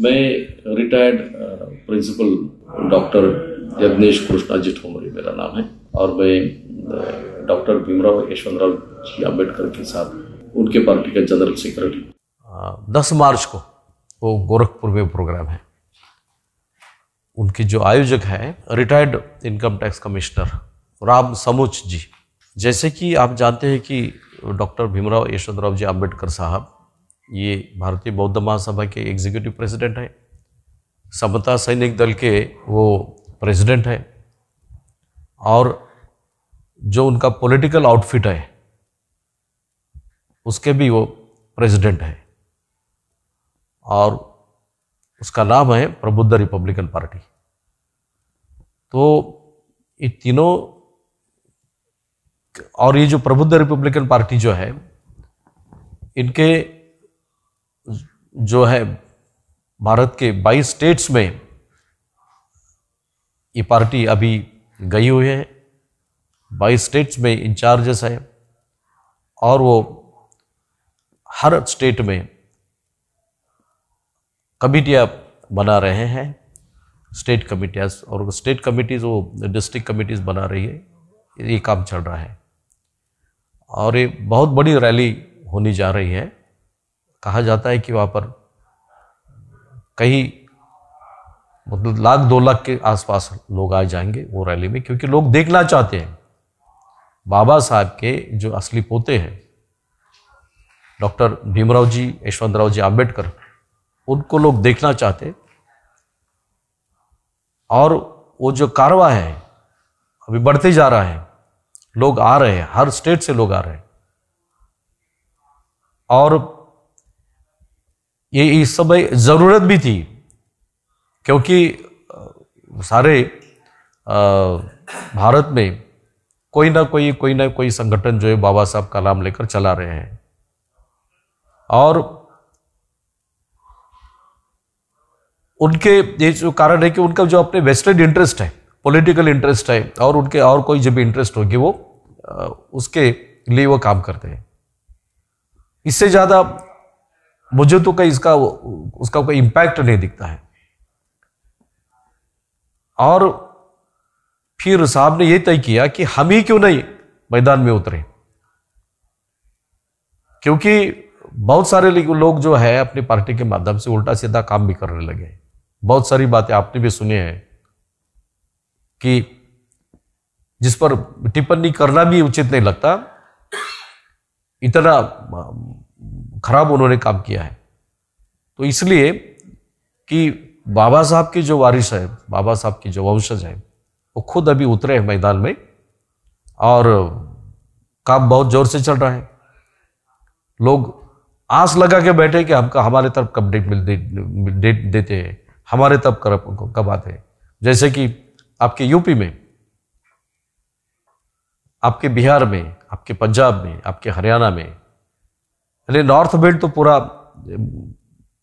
मैं retired principal doctor Yagnesh Krishna ji Thomari मेरा नाम है और मैं डॉक्टर भीमराव यशवंतराव जी अम्बेडकर के साथ उनके पार्टी का जनरल सेक्रेटरी दस मार्च को वो गोरखपुर में प्रोग्राम है उनके जो आयोजक हैं retired income tax commissioner Ram Samuch ji जैसे कि आप जानते हैं कि डॉक्टर भीमराव यशवंतराव जी अम्बेडकर साहब ये भारतीय बौद्ध महासभा के एग्जीक्यूटिव प्रेसिडेंट हैं समता सैनिक दल के वो प्रेसिडेंट हैं और जो उनका पॉलिटिकल आउटफिट है उसके भी वो प्रेसिडेंट है और उसका नाम है प्रबुद्ध रिपब्लिकन पार्टी तो ये तीनों और ये जो प्रबुद्ध रिपब्लिकन पार्टी जो है इनके जो है भारत के 22 स्टेट्स में ये पार्टी अभी गई हुई है 22 स्टेट्स में इंचार्जेस हैं और वो हर स्टेट में कमिटियाँ बना रहे हैं स्टेट कमेटियाँ और स्टेट कमेटीज़ वो डिस्ट्रिक्ट कमेटीज़ बना रही है ये काम चल रहा है और ये बहुत बड़ी रैली होनी जा रही है कहा जाता है कि वहाँ पर कई मतलब लाख दो लाख के आसपास लोग आ जाएंगे वो रैली में क्योंकि लोग देखना चाहते हैं बाबा साहब के जो असली पोते हैं डॉक्टर भीमराव जी यशवंतराव जी आम्बेडकर उनको लोग देखना चाहते और वो जो कारवा है अभी बढ़ते जा रहा है लोग आ रहे हैं हर स्टेट से लोग आ रहे हैं और ये इस समय ज़रूरत भी थी क्योंकि सारे भारत में कोई ना कोई कोई ना कोई संगठन जो है बाबा साहब का नाम लेकर चला रहे हैं और उनके ये जो कारण है कि उनका जो अपने वेस्टर्न इंटरेस्ट है पॉलिटिकल इंटरेस्ट है और उनके और कोई जो भी इंटरेस्ट होगी वो उसके लिए वो काम करते हैं इससे ज़्यादा मुझे तो कहीं इसका उसका कोई इंपैक्ट नहीं दिखता है और फिर साहब ने यह तय किया कि हम ही क्यों नहीं मैदान में उतरे क्योंकि बहुत सारे लोग जो है अपनी पार्टी के माध्यम से उल्टा सीधा काम भी करने लगे बहुत सारी बातें आपने भी सुने हैं कि जिस पर टिप्पणी करना भी उचित नहीं लगता इतना खराब उन्होंने काम किया है तो इसलिए कि बाबा साहब के जो वारिस है बाबा साहब के जो वंशज है वो खुद अभी उतरे हैं मैदान में और काम बहुत जोर से चल रहा है लोग आस लगा के बैठे कि हमका हमारे तरफ कब डेट मिल डेट दे, देते हैं हमारे तरफ कब कब आते हैं जैसे कि आपके यूपी में आपके बिहार में आपके पंजाब में आपके हरियाणा में यानी नॉर्थ बेल्ट तो पूरा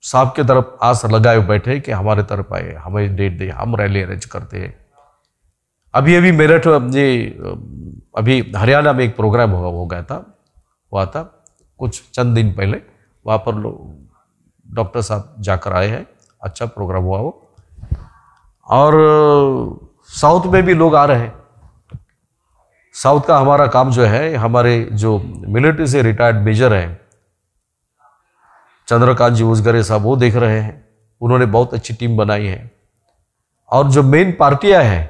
साहब के तरफ आस लगाए बैठे कि हमारे तरफ आए हमें डेट दे हम रैली अरेंज करते हैं अभी अभी मेरठ ये अभी हरियाणा में एक प्रोग्राम हो, हो गया था हुआ था कुछ चंद दिन पहले वहाँ पर लोग डॉक्टर साहब जाकर आए हैं अच्छा प्रोग्राम हुआ वो और साउथ में भी लोग आ रहे हैं साउथ का हमारा काम जो है हमारे जो मिलिट्री से रिटायर्ड मेजर हैं चंद्रकांत जी उजगरे साहब वो देख रहे हैं उन्होंने बहुत अच्छी टीम बनाई है और जो मेन पार्टियां हैं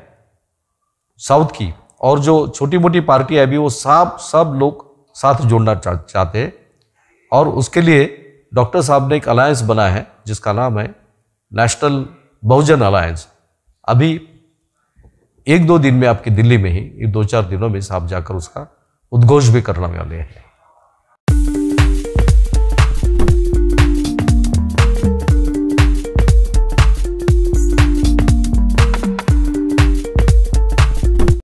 साउथ की और जो छोटी मोटी पार्टियां अभी वो सब सब लोग साथ जोड़ना चाहते हैं और उसके लिए डॉक्टर साहब ने एक अलायंस बनाया है जिसका नाम है नेशनल बहुजन अलायंस अभी एक दो दिन में आपकी दिल्ली में ही दो चार दिनों में साहब जाकर उसका उद्घोष भी करने वाले हैं